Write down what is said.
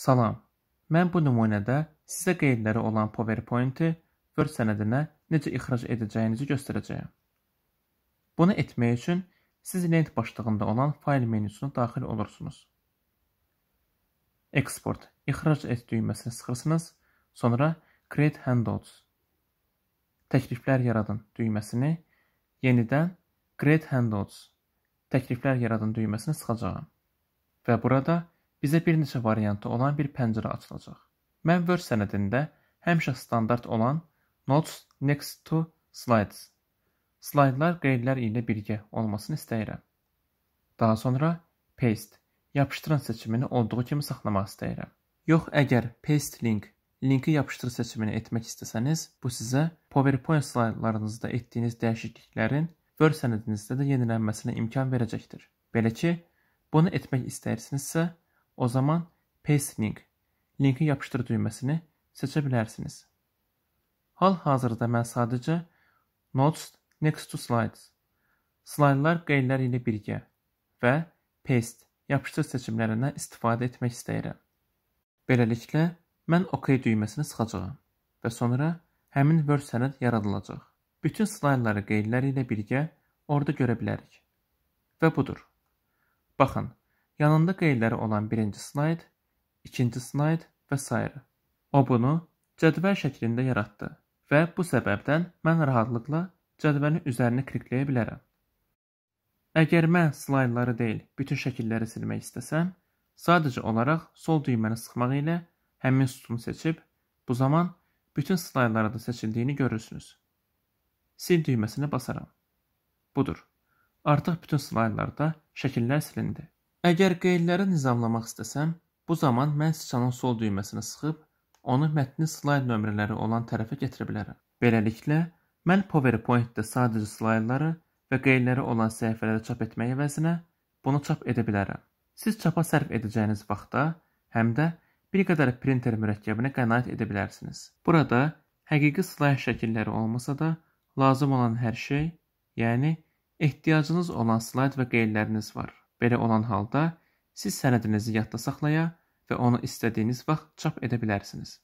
Salam, mən bu nümunədə sizə qeydləri olan PowerPoint-i Word sənədinə necə ixrac edəcəyinizi göstərəcəyəm. Bunu etmək üçün siz lent başlığında olan fayl menüsünə daxil olursunuz. Export, ixrac et düyməsini sıxırsınız, sonra Create Handouts, təkliflər yaradın düyməsini, yenidən Create Handouts, təkliflər yaradın düyməsini sıxacağam. Və burada bizə bir neçə variantı olan bir pəncərə açılacaq. Mən Word sənədində həmişə standart olan Notes Next to Slides slaydlar qeydlər ilə birgə olmasını istəyirəm. Daha sonra Paste yapışdıran seçimini olduğu kimi saxlamaq istəyirəm. Yox, əgər Paste link linki yapışdır seçimini etmək istəsəniz, bu sizə PowerPoint slaydlarınızda etdiyiniz dəyişikliklərin Word sənədinizdə də yenilənməsinə imkan verəcəkdir. Belə ki, bunu etmək istəyirsinizsə, O zaman Paste Link linki yapışdır düyməsini seçə bilərsiniz. Hal-hazırda mən sadəcə Notes Next to Slides, slaydlar qeydlər ilə birgə və Paste yapışdır seçimlərindən istifadə etmək istəyirəm. Beləliklə, mən OK düyməsini sıxacağam və sonra həmin Word sənəd yaradılacaq. Bütün slaydları qeydlər ilə birgə orada görə bilərik. Və budur. Baxın, Yanında qeydləri olan birinci slayd, ikinci slayd və s. O bunu cədvəl şəklində yaratdı və bu səbəbdən mən rahatlıqla cədvəlin üzərini krikləyə bilərəm. Əgər mən slaydları deyil, bütün şəkilləri silmək istəsəm, sadəcə olaraq sol düyməni sıxmaq ilə həmin sütunu seçib, bu zaman bütün slaydlarda seçildiyini görürsünüz. Sil düyməsinə basaram. Budur. Artıq bütün slaydlarda şəkillər silindi. Əgər qeydləri nizamlamaq istəsəm, bu zaman mən sıçanın sol düyməsini sıxıb onu mətnin slayd nömrələri olan tərəfə gətirə bilərəm. Beləliklə, mən PowerPoint-də sadəcə slaydları və qeydləri olan səhifələrə çap etmək əvəzinə bunu çap edə bilərəm. Siz çapa sərf edəcəyiniz vaxtda həm də bir qədər printer mürəkkəbinə qənaət edə bilərsiniz. Burada həqiqi slayd şəkilləri olmasa da, lazım olan hər şey, yəni ehtiyacınız olan slayd və qeydləriniz var. Belə olan halda siz sənədinizi yadda saxlaya və onu istədiyiniz vaxt çap edə bilərsiniz.